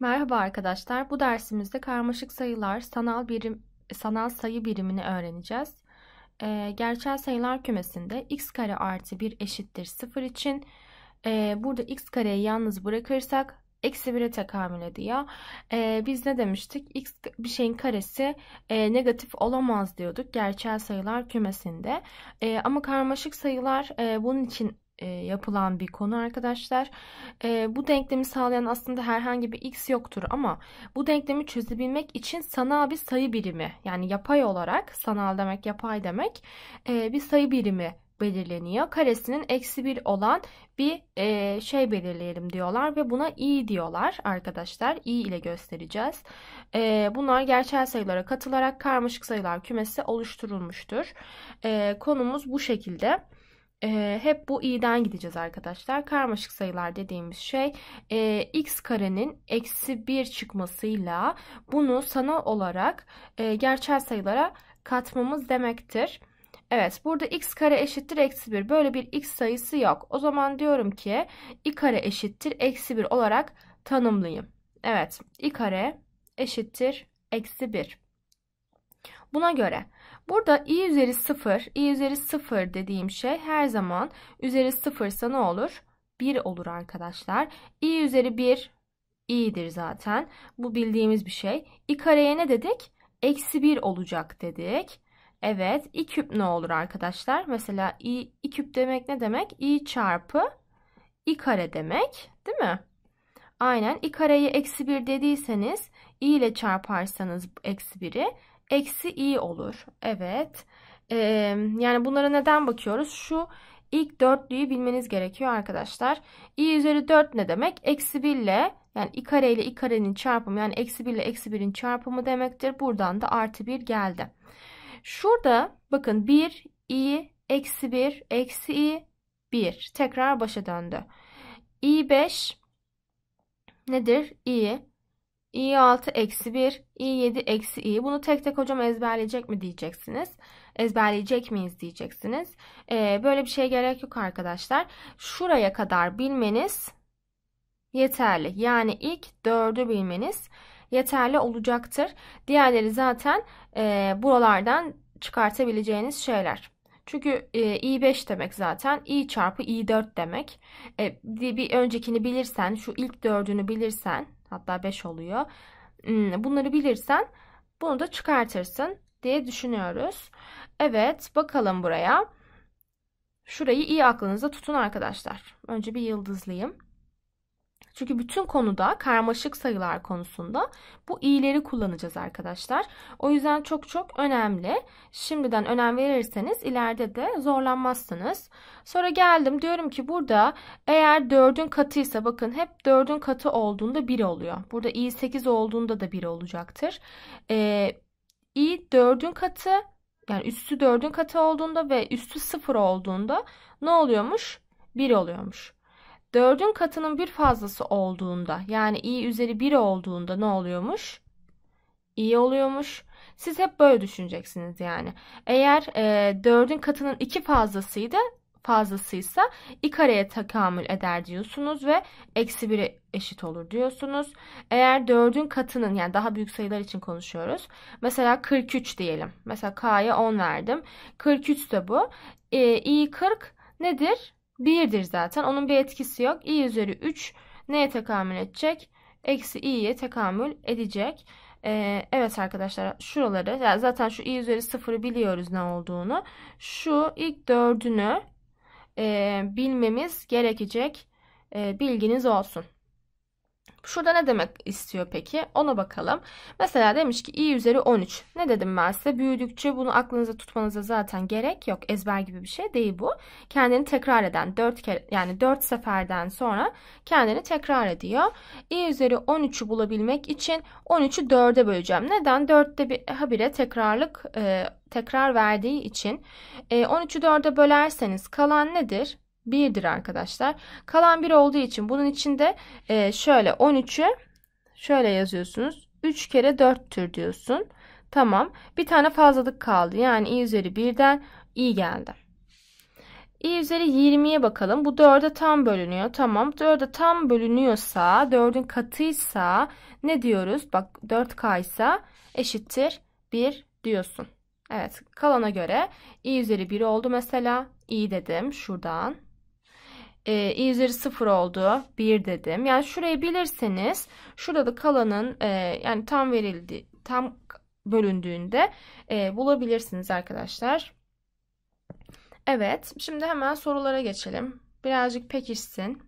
Merhaba arkadaşlar. Bu dersimizde karmaşık sayılar sanal birim sanal sayı birimini öğreneceğiz. E, gerçel sayılar kümesinde x kare artı 1 eşittir 0 için e, burada x kareyi yalnız bırakırsak eksi 1'e tekamül ediyor. E, biz ne demiştik? X bir şeyin karesi e, negatif olamaz diyorduk gerçel sayılar kümesinde. E, ama karmaşık sayılar e, bunun için e, yapılan bir konu arkadaşlar. E, bu denklemi sağlayan aslında herhangi bir x yoktur ama bu denklemi çözebilmek için sanal bir sayı birimi yani yapay olarak sanal demek yapay demek e, bir sayı birimi belirleniyor. Karesinin eksi 1 olan bir e, şey belirleyelim diyorlar ve buna i diyorlar arkadaşlar. i ile göstereceğiz. E, bunlar gerçel sayılara katılarak karmaşık sayılar kümesi oluşturulmuştur. E, konumuz bu şekilde. Ee, hep bu i'den gideceğiz arkadaşlar. Karmaşık sayılar dediğimiz şey e, x karenin eksi 1 çıkmasıyla bunu sanal olarak e, gerçel sayılara katmamız demektir. Evet burada x kare eşittir eksi 1 böyle bir x sayısı yok. O zaman diyorum ki i kare eşittir eksi 1 olarak tanımlayayım. Evet i kare eşittir eksi 1. Buna göre Burada i üzeri 0, i üzeri 0 dediğim şey her zaman üzeri 0 ise ne olur? 1 olur arkadaşlar. i üzeri 1 i'dir zaten. Bu bildiğimiz bir şey. i kareye ne dedik? Eksi 1 olacak dedik. Evet i küp ne olur arkadaşlar? Mesela i, i küp demek ne demek? i çarpı i kare demek değil mi? Aynen i kareye eksi 1 dediyseniz i ile çarparsanız eksi 1'i eksi i olur. Evet. E, yani bunlara neden bakıyoruz? Şu ilk dörtlüyü bilmeniz gerekiyor arkadaşlar. i üzeri 4 ne demek? Eksi 1 ile yani i kare ile i karenin çarpımı yani eksi 1 ile eksi 1'in çarpımı demektir. Buradan da artı 1 geldi. Şurada bakın 1 i eksi 1 eksi i 1 tekrar başa döndü. i 5 nedir? i i6 eksi 1, i7 eksi i. Bunu tek tek hocam ezberleyecek mi diyeceksiniz. Ezberleyecek miyiz diyeceksiniz. Ee, böyle bir şeye gerek yok arkadaşlar. Şuraya kadar bilmeniz yeterli. Yani ilk 4'ü bilmeniz yeterli olacaktır. Diğerleri zaten e, buralardan çıkartabileceğiniz şeyler. Çünkü e, i5 demek zaten i çarpı i4 demek. E, bir öncekini bilirsen, şu ilk dördünü bilirsen Hatta 5 oluyor. Hmm, bunları bilirsen bunu da çıkartırsın diye düşünüyoruz. Evet bakalım buraya. Şurayı iyi aklınızda tutun arkadaşlar. Önce bir yıldızlayayım. Çünkü bütün konuda karmaşık sayılar konusunda bu i'leri kullanacağız arkadaşlar. O yüzden çok çok önemli. Şimdiden önem verirseniz ileride de zorlanmazsınız. Sonra geldim diyorum ki burada eğer 4'ün katıysa bakın hep 4'ün katı olduğunda 1 oluyor. Burada i 8 olduğunda da 1 olacaktır. Ee, i 4'ün katı yani üstü 4'ün katı olduğunda ve üstü 0 olduğunda ne oluyormuş? 1 oluyormuş. 4'ün katının bir fazlası olduğunda yani i üzeri 1 olduğunda ne oluyormuş? i oluyormuş. Siz hep böyle düşüneceksiniz yani. Eğer e, 4'ün katının 2 fazlasıydı fazlasıysa i kareye takamül eder diyorsunuz ve eksi 1'e eşit olur diyorsunuz. Eğer 4'ün katının yani daha büyük sayılar için konuşuyoruz. Mesela 43 diyelim. Mesela k'ya 10 verdim. 43 de bu. E, i 40 nedir? 1'dir zaten. Onun bir etkisi yok. i üzeri 3 neye tekamül edecek? Eksi i'ye tekamül edecek. Ee, evet arkadaşlar şuraları yani zaten şu i üzeri 0'ı biliyoruz ne olduğunu. Şu ilk dördünü e, bilmemiz gerekecek. E, bilginiz olsun. Şurada ne demek istiyor peki? Ona bakalım. Mesela demiş ki i üzeri 13. Ne dedim ben size? Büyüdükçe bunu aklınıza tutmanıza zaten gerek yok. Ezber gibi bir şey değil bu. Kendini tekrar eden 4 kere yani 4 seferden sonra kendini tekrar ediyor. i üzeri 13'ü bulabilmek için 13'ü 4'e böleceğim. Neden? 4'te bir e, habire tekrarlık e, tekrar verdiği için e, 13'ü 4'e bölerseniz kalan nedir? 1'dir arkadaşlar. Kalan 1 olduğu için bunun içinde e, şöyle 13'ü şöyle yazıyorsunuz. 3 kere 4'tür diyorsun. Tamam. Bir tane fazlalık kaldı. Yani i üzeri 1'den i geldi. i üzeri 20'ye bakalım. Bu 4'e tam bölünüyor. Tamam. 4'e tam bölünüyorsa 4'ün katıysa ne diyoruz? Bak 4k ise eşittir 1 diyorsun. Evet kalana göre i üzeri 1 oldu mesela. i dedim şuradan e, i üzeri oldu. 1 dedim. Yani şurayı bilirseniz şurada da kalanın e, yani tam verildi tam bölündüğünde e, bulabilirsiniz arkadaşlar. Evet. Şimdi hemen sorulara geçelim. Birazcık pekişsin.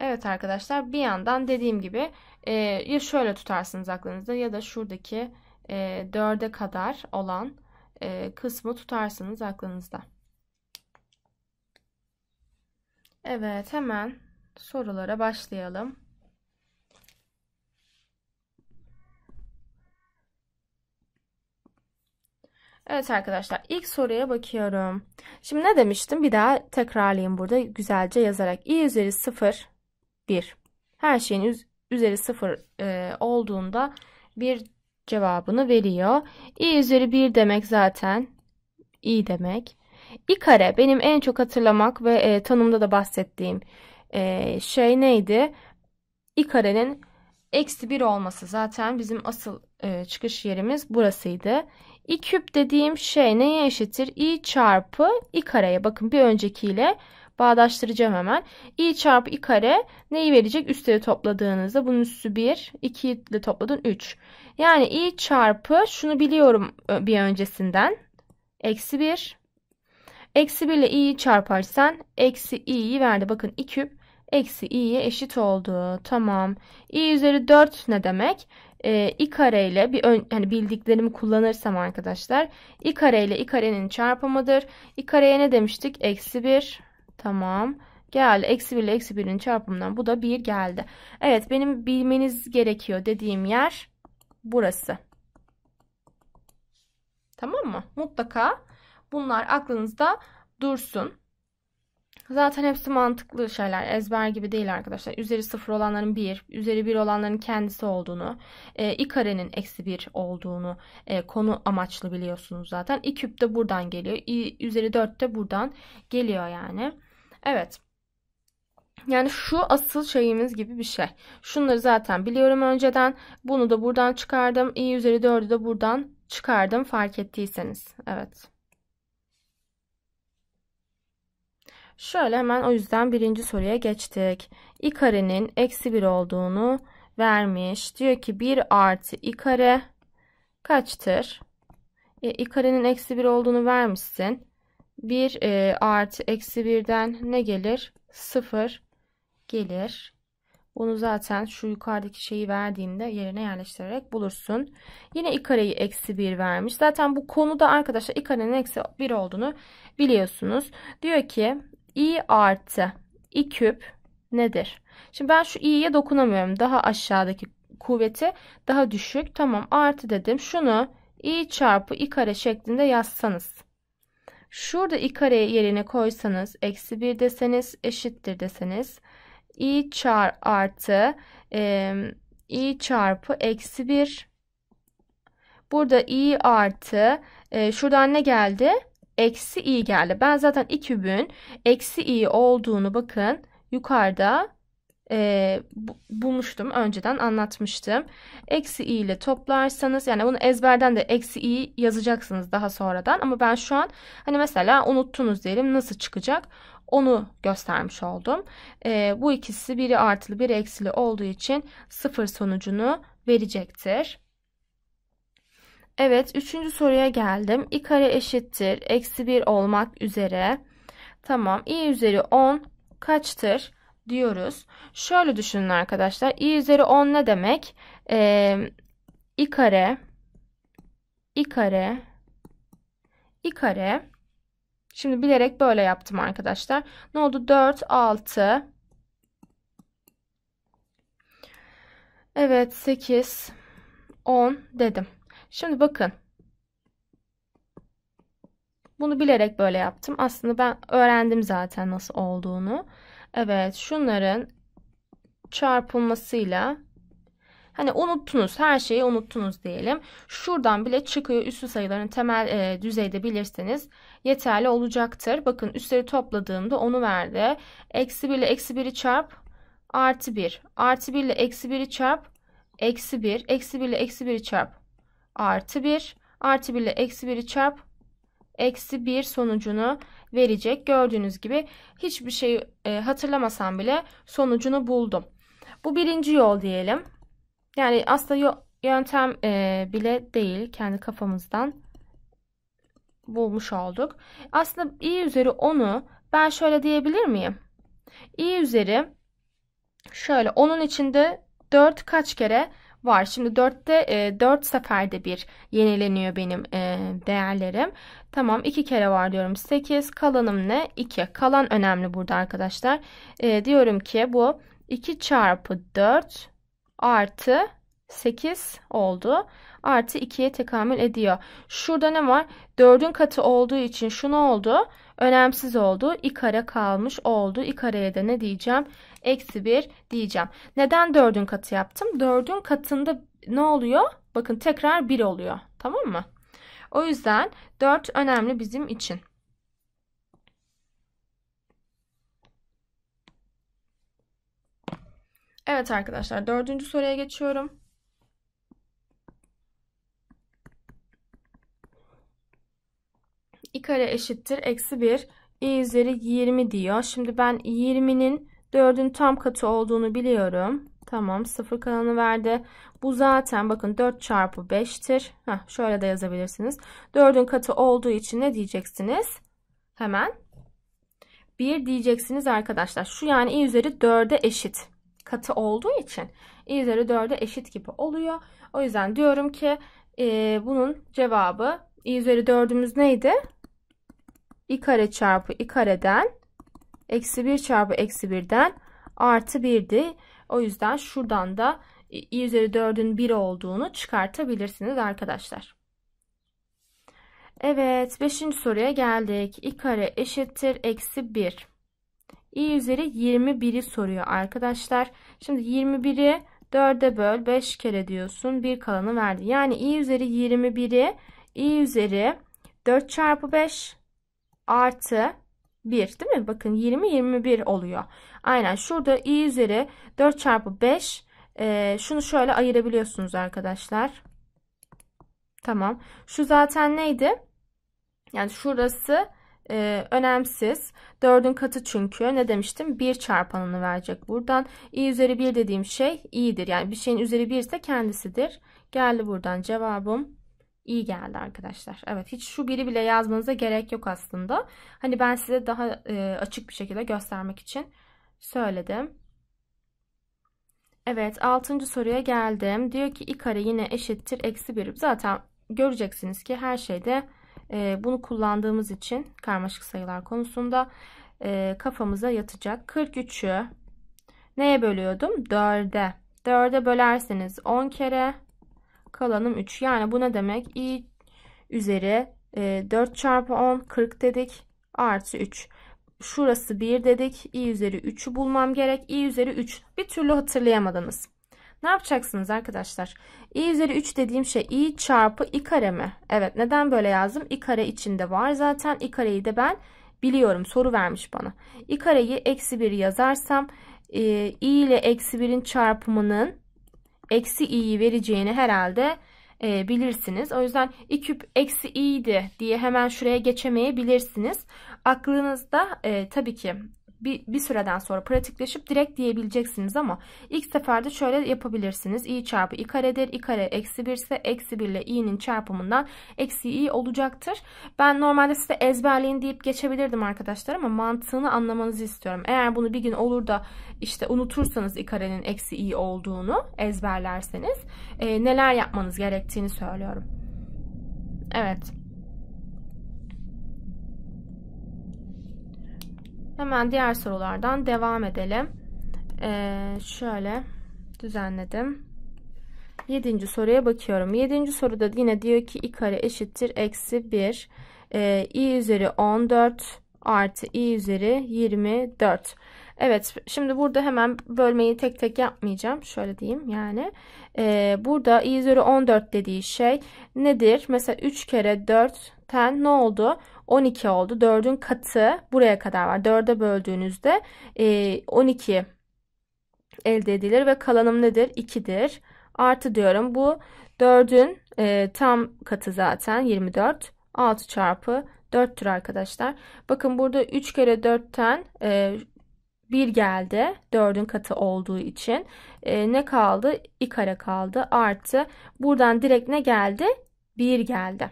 Evet arkadaşlar bir yandan dediğim gibi e, ya şöyle tutarsınız aklınızda ya da şuradaki e, 4'e kadar olan e, kısmı tutarsınız aklınızda. Evet hemen sorulara başlayalım. Evet arkadaşlar ilk soruya bakıyorum. Şimdi ne demiştim? Bir daha tekrarlayayım burada güzelce yazarak. i üzeri 0 1. Her şeyin üzeri 0 e, olduğunda bir cevabını veriyor. i üzeri 1 demek zaten i demek. i kare benim en çok hatırlamak ve e, tanımda da bahsettiğim e, şey neydi? i karenin eksi bir olması zaten bizim asıl e, çıkış yerimiz burasıydı. İ küp dediğim şey neye eşittir? İ çarpı i kareye bakın bir öncekiyle bağdaştıracağım hemen. İ çarpı i kare neyi verecek? Üstleri topladığınızda bunun üstü 1, 2 ile topladın 3. Yani i çarpı şunu biliyorum bir öncesinden eksi 1. Eksi 1 ile i'yi çarparsan eksi i'yi verdi. Bakın 2 küp eksi i'ye eşit oldu. Tamam. i üzeri 4 ne demek? Ee, i kare ile bir ön, hani bildiklerimi kullanırsam arkadaşlar. i kare ile i karenin çarpımıdır. i kareye ne demiştik? Eksi 1. Tamam. Geldi. Eksi 1 ile eksi 1'in çarpımından bu da 1 geldi. Evet benim bilmeniz gerekiyor dediğim yer burası. Tamam mı? Mutlaka bunlar aklınızda dursun. Zaten hepsi mantıklı şeyler. Ezber gibi değil arkadaşlar. Üzeri sıfır olanların bir, üzeri bir olanların kendisi olduğunu, e, i karenin eksi bir olduğunu e, konu amaçlı biliyorsunuz zaten. i küp de buradan geliyor. i üzeri dört de buradan geliyor yani. Evet. Yani şu asıl şeyimiz gibi bir şey. Şunları zaten biliyorum önceden. Bunu da buradan çıkardım. i üzeri 4'ü de buradan çıkardım fark ettiyseniz. Evet. Şöyle hemen o yüzden birinci soruya geçtik. i karenin eksi 1 olduğunu vermiş. Diyor ki 1 artı i kare kaçtır? E, i karenin eksi 1 olduğunu vermişsin. 1 e, artı eksi 1'den ne gelir? 0 gelir. Bunu zaten şu yukarıdaki şeyi verdiğinde yerine yerleştirerek bulursun. Yine i kareyi eksi 1 vermiş. Zaten bu konuda arkadaşlar i karenin eksi 1 olduğunu biliyorsunuz. Diyor ki i artı i küp nedir? Şimdi ben şu i'ye dokunamıyorum. Daha aşağıdaki kuvveti daha düşük. Tamam artı dedim. Şunu i çarpı i kare şeklinde yazsanız. Şurada i kare yerine koysanız eksi 1 deseniz eşittir deseniz i çar artı e, i çarpı eksi 1. Burada i artı e, şuradan ne geldi? Eksi i geldi. Ben zaten i kübün eksi i olduğunu bakın yukarıda e, bulmuştum. Önceden anlatmıştım. Eksi i ile toplarsanız yani bunu ezberden de eksi i yazacaksınız daha sonradan. Ama ben şu an hani mesela unuttunuz diyelim nasıl çıkacak? onu göstermiş oldum. E, bu ikisi biri artılı biri eksili olduğu için sıfır sonucunu verecektir. Evet üçüncü soruya geldim. i kare eşittir. Eksi 1 olmak üzere. Tamam i üzeri 10 kaçtır diyoruz. Şöyle düşünün arkadaşlar. i üzeri 10 ne demek? Ee, i kare i kare i kare Şimdi bilerek böyle yaptım arkadaşlar. Ne oldu? 4, 6. Evet 8, 10 dedim. Şimdi bakın. Bunu bilerek böyle yaptım. Aslında ben öğrendim zaten nasıl olduğunu. Evet şunların çarpılmasıyla Hani unuttunuz her şeyi unuttunuz diyelim. Şuradan bile çıkıyor üslü sayıların temel e, düzeyde bilirseniz yeterli olacaktır. Bakın üstleri topladığımda onu verdi. Eksi 1 ile eksi 1'i çarp artı 1. Artı 1 ile eksi 1'i çarp eksi 1. Eksi 1 ile eksi 1'i çarp artı 1. Artı 1 ile eksi 1'i çarp eksi 1 sonucunu verecek. Gördüğünüz gibi hiçbir şey e, hatırlamasam bile sonucunu buldum. Bu birinci yol diyelim. Yani aslında yöntem e, bile değil. Kendi kafamızdan bulmuş olduk. Aslında i üzeri 10'u ben şöyle diyebilir miyim? i üzeri şöyle 10'un içinde 4 kaç kere var. Şimdi 4'te e, 4 seferde bir yenileniyor benim e, değerlerim. Tamam 2 kere var diyorum 8. Kalanım ne? 2. Kalan önemli burada arkadaşlar. E, diyorum ki bu 2 çarpı 4 artı 8 oldu. Artı 2'ye tekamül ediyor. Şurada ne var? 4'ün katı olduğu için şu ne oldu? Önemsiz oldu. i kare kalmış oldu. i kareye de ne diyeceğim? Eksi 1 diyeceğim. Neden 4'ün katı yaptım? 4'ün katında ne oluyor? Bakın tekrar 1 oluyor. Tamam mı? O yüzden 4 önemli bizim için. Evet arkadaşlar dördüncü soruya geçiyorum. i kare eşittir eksi 1 i üzeri 20 diyor. Şimdi ben 20'nin 4'ün tam katı olduğunu biliyorum. Tamam sıfır kalanı verdi. Bu zaten bakın 4 çarpı 5'tir. Heh, şöyle de yazabilirsiniz. 4'ün katı olduğu için ne diyeceksiniz? Hemen 1 diyeceksiniz arkadaşlar. Şu yani i üzeri 4'e eşit katı olduğu için i üzeri 4'e eşit gibi oluyor. O yüzden diyorum ki e, bunun cevabı i üzeri 4'ümüz neydi? i kare çarpı i kareden eksi 1 çarpı eksi 1'den artı 1'di. O yüzden şuradan da i üzeri 4'ün 1 olduğunu çıkartabilirsiniz arkadaşlar. Evet 5. soruya geldik. i kare eşittir eksi 1 i üzeri 21'i soruyor arkadaşlar. Şimdi 21'i 4'e böl 5 kere diyorsun. Bir kalanı verdi. Yani i üzeri 21'i i üzeri 4 çarpı 5 artı 1 değil mi? Bakın 20 21 oluyor. Aynen şurada i üzeri 4 çarpı 5 e, şunu şöyle ayırabiliyorsunuz arkadaşlar. Tamam. Şu zaten neydi? Yani şurası e, önemsiz. 4'ün katı çünkü ne demiştim? 1 çarpanını verecek buradan. i üzeri 1 dediğim şey i'dir. Yani bir şeyin üzeri 1 ise kendisidir. Geldi buradan cevabım iyi geldi arkadaşlar. Evet hiç şu biri bile yazmanıza gerek yok aslında. Hani ben size daha e, açık bir şekilde göstermek için söyledim. Evet 6. soruya geldim. Diyor ki i kare yine eşittir eksi 1. Zaten göreceksiniz ki her şeyde e, bunu kullandığımız için karmaşık sayılar konusunda e, kafamıza yatacak. 43'ü neye bölüyordum? 4'e. 4'e bölerseniz 10 kere kalanım 3. Yani bu ne demek? i üzeri e, 4 çarpı 10 40 dedik artı 3. Şurası 1 dedik. i üzeri 3'ü bulmam gerek. i üzeri 3. Bir türlü hatırlayamadınız. Ne yapacaksınız arkadaşlar? i üzeri 3 dediğim şey i çarpı i kare mi? Evet neden böyle yazdım? i kare içinde var zaten. i kareyi de ben biliyorum. Soru vermiş bana. i kareyi eksi 1 yazarsam e, i ile eksi 1'in çarpımının eksi i'yi vereceğini herhalde e, bilirsiniz. O yüzden i küp eksi i'ydi diye hemen şuraya geçemeyebilirsiniz. Aklınızda e, tabii ki bir, bir süreden sonra pratikleşip direkt diyebileceksiniz ama ilk seferde şöyle yapabilirsiniz. i çarpı i karedir. i kare eksi 1 ise eksi 1 ile i'nin çarpımından eksi i olacaktır. Ben normalde size ezberleyin deyip geçebilirdim arkadaşlar ama mantığını anlamanızı istiyorum. Eğer bunu bir gün olur da işte unutursanız i karenin eksi i olduğunu ezberlerseniz e, neler yapmanız gerektiğini söylüyorum. Evet. Hemen diğer sorulardan devam edelim. Ee, şöyle düzenledim. Yedinci soruya bakıyorum. Yedinci soruda yine diyor ki i kare eşittir eksi 1. Ee, i üzeri 14 artı i üzeri 24. Evet şimdi burada hemen bölmeyi tek tek yapmayacağım. Şöyle diyeyim yani. Ee, burada i üzeri 14 dediği şey nedir? Mesela 3 kere 4'ten ne oldu? 12 oldu. 4'ün katı buraya kadar var. 4'e böldüğünüzde e, 12 elde edilir ve kalanım nedir? 2'dir. Artı diyorum bu 4'ün e, tam katı zaten 24. 6 çarpı 4'tür arkadaşlar. Bakın burada 3 kere 4'ten e, 1 geldi. 4'ün katı olduğu için. E, ne kaldı? i kare kaldı. Artı buradan direkt ne geldi? 1 geldi.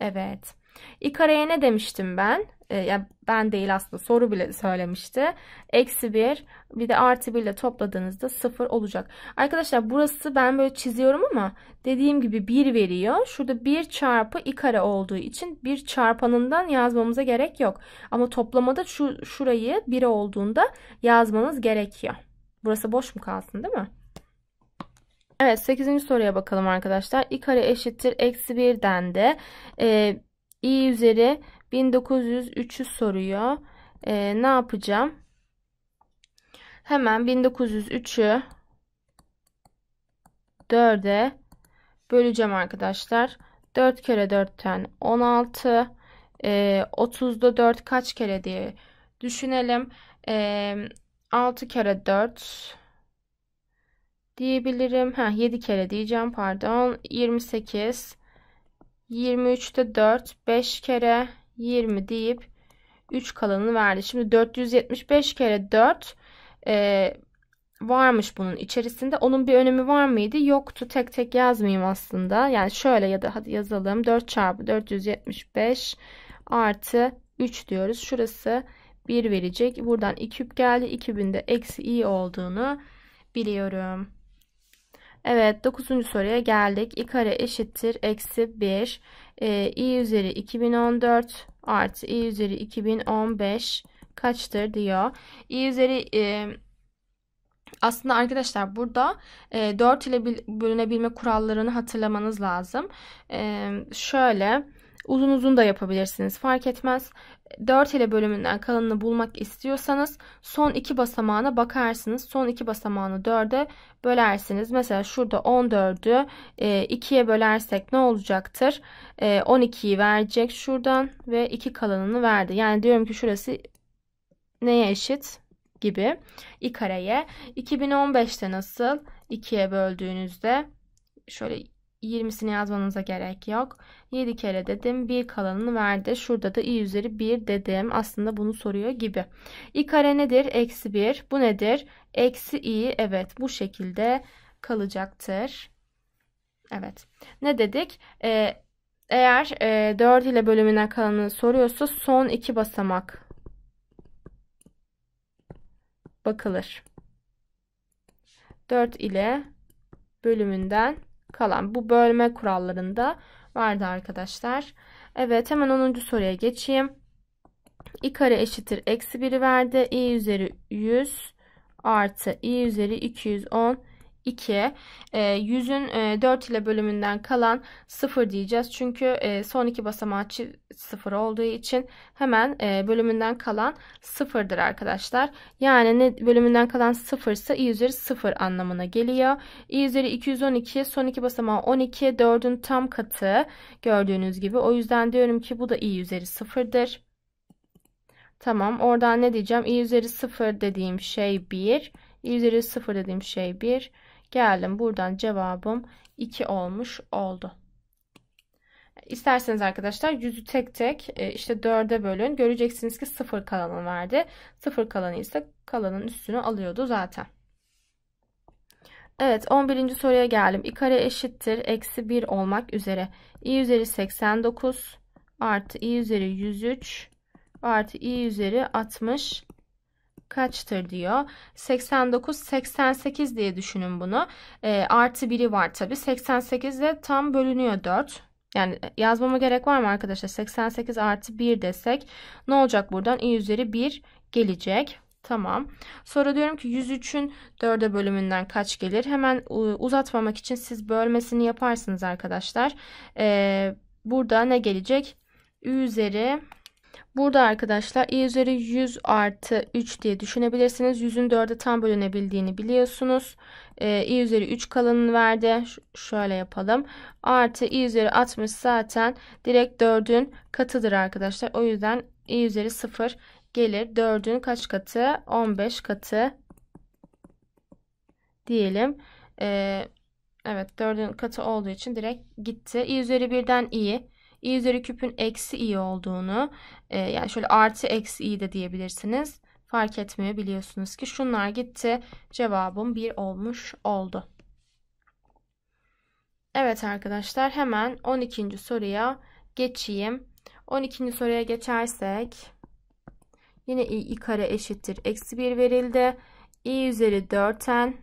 Evet. i kareye ne demiştim ben? E, yani ben değil aslında soru bile söylemişti. Eksi bir bir de artı bir ile topladığınızda sıfır olacak. Arkadaşlar burası ben böyle çiziyorum ama dediğim gibi bir veriyor. Şurada bir çarpı i kare olduğu için bir çarpanından yazmamıza gerek yok. Ama toplamada şu şurayı bir olduğunda yazmanız gerekiyor. Burası boş mu kalsın değil mi? Evet 8. soruya bakalım arkadaşlar. i kare eşittir eksi 1'den de e, i üzeri 1903'ü soruyor. E, ne yapacağım? Hemen 1903'ü 4'e böleceğim arkadaşlar. 4 kere 4'ten 16. E, 30'da 4 kaç kere diye düşünelim. E, ee, 6 kere 4 diyebilirim. Ha, 7 kere diyeceğim pardon. 28 23'te 4 5 kere 20 deyip 3 kalanını verdi. Şimdi 475 kere 4 e, varmış bunun içerisinde. Onun bir önemi var mıydı? Yoktu. Tek tek yazmayayım aslında. Yani şöyle ya da hadi yazalım. 4 çarpı 475 artı 3 diyoruz. Şurası 1 verecek. Buradan 2 küp geldi. 2000 de eksi i olduğunu biliyorum. Evet 9. soruya geldik. i kare eşittir eksi 1 e, i üzeri 2014 artı i üzeri 2015 kaçtır diyor. i üzeri e, aslında arkadaşlar burada e, 4 ile bölünebilme kurallarını hatırlamanız lazım. E, şöyle uzun uzun da yapabilirsiniz fark etmez. 4 ile bölümünden kalanını bulmak istiyorsanız son iki basamağına bakarsınız. Son iki basamağını 4'e bölersiniz. Mesela şurada 14'ü 2'ye e, bölersek ne olacaktır? 12'yi e, verecek şuradan ve 2 kalanını verdi. Yani diyorum ki şurası neye eşit? gibi i kareye. 2015'te nasıl 2'ye böldüğünüzde şöyle 20'sini yazmanıza gerek yok. 7 kere dedim. 1 kalanını verdi. Şurada da i üzeri 1 dedim. Aslında bunu soruyor gibi. i kare nedir? Eksi 1. Bu nedir? Eksi i. Evet bu şekilde kalacaktır. Evet. Ne dedik? Ee, eğer e, 4 ile bölümüne kalanını soruyorsa son 2 basamak bakılır. 4 ile bölümünden kalan bu bölme kurallarında vardı arkadaşlar. Evet hemen 10. soruya geçeyim. i kare eşittir eksi 1'i verdi. i üzeri 100 artı i üzeri 210 2. Ee, e, yüzün 4 ile bölümünden kalan 0 diyeceğiz. Çünkü e, son iki basamağı 0 olduğu için hemen e, bölümünden kalan 0'dır arkadaşlar. Yani ne bölümünden kalan 0 ise i üzeri 0 anlamına geliyor. i üzeri 212 son iki basamağı 12 4'ün tam katı gördüğünüz gibi. O yüzden diyorum ki bu da i üzeri 0'dır. Tamam oradan ne diyeceğim? i üzeri 0 dediğim şey 1. i üzeri 0 dediğim şey 1 geldim. Buradan cevabım 2 olmuş oldu. İsterseniz arkadaşlar yüzü tek tek e, işte 4'e bölün. Göreceksiniz ki 0 kalanı verdi. 0 kalanı ise kalanın üstünü alıyordu zaten. Evet 11. soruya geldim. i kare eşittir. Eksi 1 olmak üzere. i üzeri 89 artı i üzeri 103 artı i üzeri 60 kaçtır diyor. 89, 88 diye düşünün bunu. E, artı 1'i var tabi. 88 de tam bölünüyor 4. Yani yazmama gerek var mı arkadaşlar? 88 artı 1 desek ne olacak buradan? i üzeri 1 gelecek. Tamam. Sonra diyorum ki 103'ün 4'e bölümünden kaç gelir? Hemen uzatmamak için siz bölmesini yaparsınız arkadaşlar. Ee, burada ne gelecek? Ü üzeri Burada arkadaşlar i üzeri 100 artı 3 diye düşünebilirsiniz. 100'ün 4'e tam bölünebildiğini biliyorsunuz. E, i üzeri 3 kalanını verdi. Ş şöyle yapalım. Artı i üzeri 60 zaten direkt 4'ün katıdır arkadaşlar. O yüzden i üzeri 0 gelir. 4'ün kaç katı? 15 katı diyelim. E, evet 4'ün katı olduğu için direkt gitti. i üzeri 1'den i'yi i üzeri küpün eksi i olduğunu e, yani şöyle artı eksi i de diyebilirsiniz. Fark etmiyor biliyorsunuz ki şunlar gitti. Cevabım 1 olmuş oldu. Evet arkadaşlar hemen 12. soruya geçeyim. 12. soruya geçersek yine i, i kare eşittir. Eksi 1 verildi. i üzeri 4n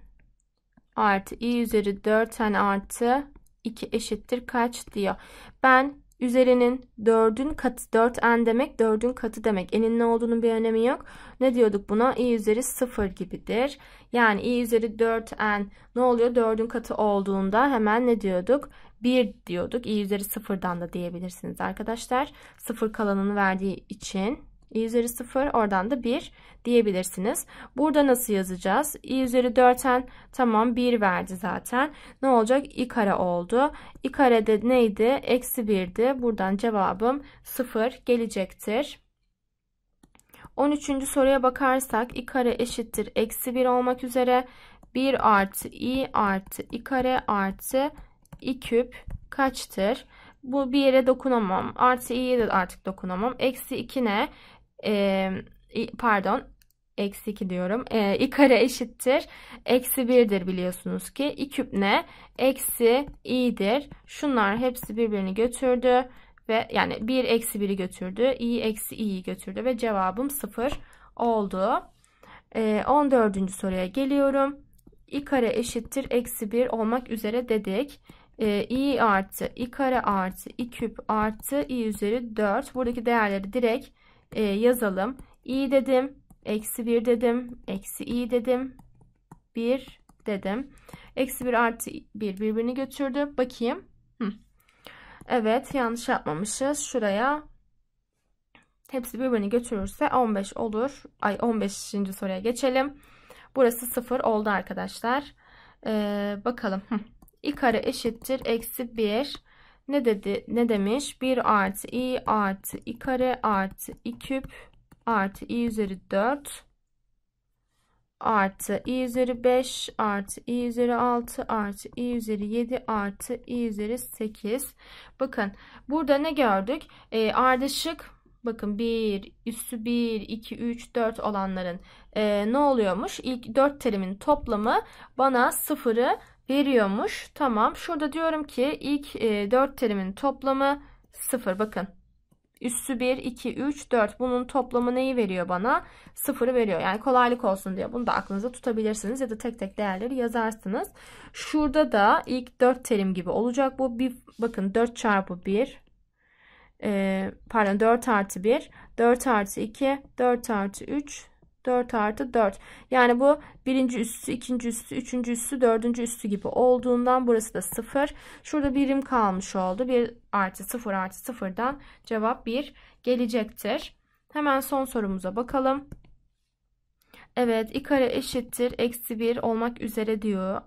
artı i üzeri 4n artı 2 eşittir kaç diyor. Ben üzerinin 4'ün katı 4n demek 4'ün katı demek. N'in ne olduğunun bir önemi yok. Ne diyorduk buna? i üzeri 0 gibidir. Yani i üzeri 4n ne oluyor? 4'ün katı olduğunda hemen ne diyorduk? 1 diyorduk. i üzeri 0'dan da diyebilirsiniz arkadaşlar. 0 kalanını verdiği için i üzeri 0 oradan da 1 diyebilirsiniz. Burada nasıl yazacağız? i üzeri 4'en tamam 1 verdi zaten. Ne olacak? i kare oldu. i kare de neydi? Eksi 1'di. Buradan cevabım 0 gelecektir. 13. soruya bakarsak i kare eşittir eksi 1 olmak üzere 1 artı i artı i kare artı i küp kaçtır? Bu bir yere dokunamam. Artı i'ye de artık dokunamam. Eksi 2 ne? e, pardon eksi 2 diyorum. E, i kare eşittir. Eksi 1'dir biliyorsunuz ki. i küp ne? Eksi i'dir. Şunlar hepsi birbirini götürdü. Ve yani 1 eksi 1'i götürdü. i eksi i'yi götürdü. Ve cevabım 0 oldu. E, 14. soruya geliyorum. i kare eşittir. Eksi 1 olmak üzere dedik. E, i artı i kare artı i küp artı i üzeri 4. Buradaki değerleri direkt e, yazalım. i dedim, eksi 1 dedim, eksi i dedim, 1 dedim. Eksi 1 artı 1 birbirini götürdü. Bakayım. Hı. Evet yanlış yapmamışız. Şuraya hepsi birbirini götürürse 15 olur. Ay 15. soruya geçelim. Burası 0 oldu arkadaşlar. Ee, bakalım. Hı. i kare eşittir. Eksi 1 ne dedi? Ne demiş? 1 artı i artı i kare artı i küp artı i üzeri 4 artı i üzeri 5 artı i üzeri 6 artı i üzeri 7 artı i üzeri 8. Bakın burada ne gördük? E, ardışık bakın 1 üssü 1 2 3 4 olanların e, ne oluyormuş? İlk 4 terimin toplamı bana 0'ı veriyormuş. Tamam. Şurada diyorum ki ilk e, 4 terimin toplamı 0. Bakın. Üssü 1, 2, 3, 4. Bunun toplamı neyi veriyor bana? 0'ı veriyor. Yani kolaylık olsun diye. Bunu da aklınıza tutabilirsiniz ya da tek tek değerleri yazarsınız. Şurada da ilk 4 terim gibi olacak. Bu bir bakın 4 çarpı 1 e, pardon 4 artı 1, 4 artı 2, 4 artı 3, 4 artı 4. Yani bu birinci üssü, ikinci üssü, üçüncü üssü, dördüncü üssü gibi olduğundan burası da 0. Şurada birim kalmış oldu. 1 artı 0 artı 0'dan cevap 1 gelecektir. Hemen son sorumuza bakalım. Evet i kare eşittir eksi 1 olmak üzere diyor.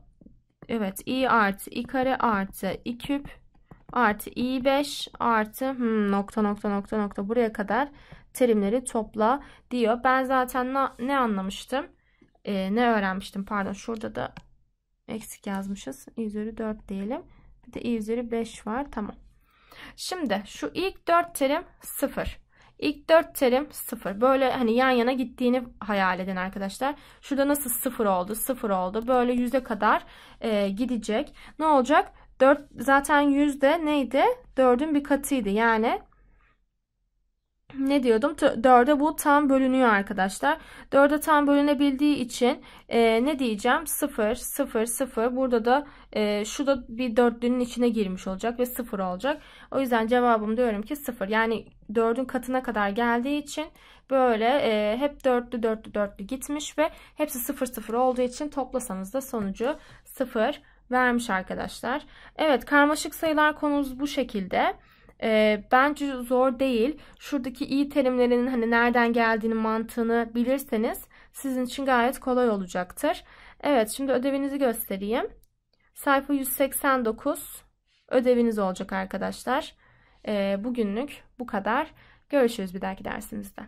Evet i artı i kare artı i küp artı i5 artı hmm, nokta nokta nokta nokta buraya kadar terimleri topla diyor. Ben zaten ne, ne anlamıştım? E, ne öğrenmiştim? Pardon şurada da eksik yazmışız. i üzeri 4 diyelim. Bir de i üzeri 5 var. Tamam. Şimdi şu ilk 4 terim 0. İlk 4 terim 0. Böyle hani yan yana gittiğini hayal edin arkadaşlar. Şurada nasıl 0 oldu? 0 oldu. Böyle 100'e kadar e, gidecek. Ne olacak? 4 zaten yüzde neydi? 4'ün bir katıydı. Yani ne diyordum? Dörde bu tam bölünüyor arkadaşlar. Dörde tam bölünebildiği için e, ne diyeceğim? 0, 0, 0. Burada da e, şu da bir dörtlünün içine girmiş olacak ve 0 olacak. O yüzden cevabım diyorum ki 0. Yani dördün katına kadar geldiği için böyle e, hep dörtlü dörtlü dörtlü gitmiş ve hepsi 0, 0 olduğu için toplasanız da sonucu 0 vermiş arkadaşlar. Evet karmaşık sayılar konumuz bu şekilde. E, bence zor değil. Şuradaki iyi terimlerinin hani nereden geldiğini mantığını bilirseniz sizin için gayet kolay olacaktır. Evet şimdi ödevinizi göstereyim. Sayfa 189 ödeviniz olacak arkadaşlar. E, bugünlük bu kadar. Görüşürüz bir dahaki dersimizde.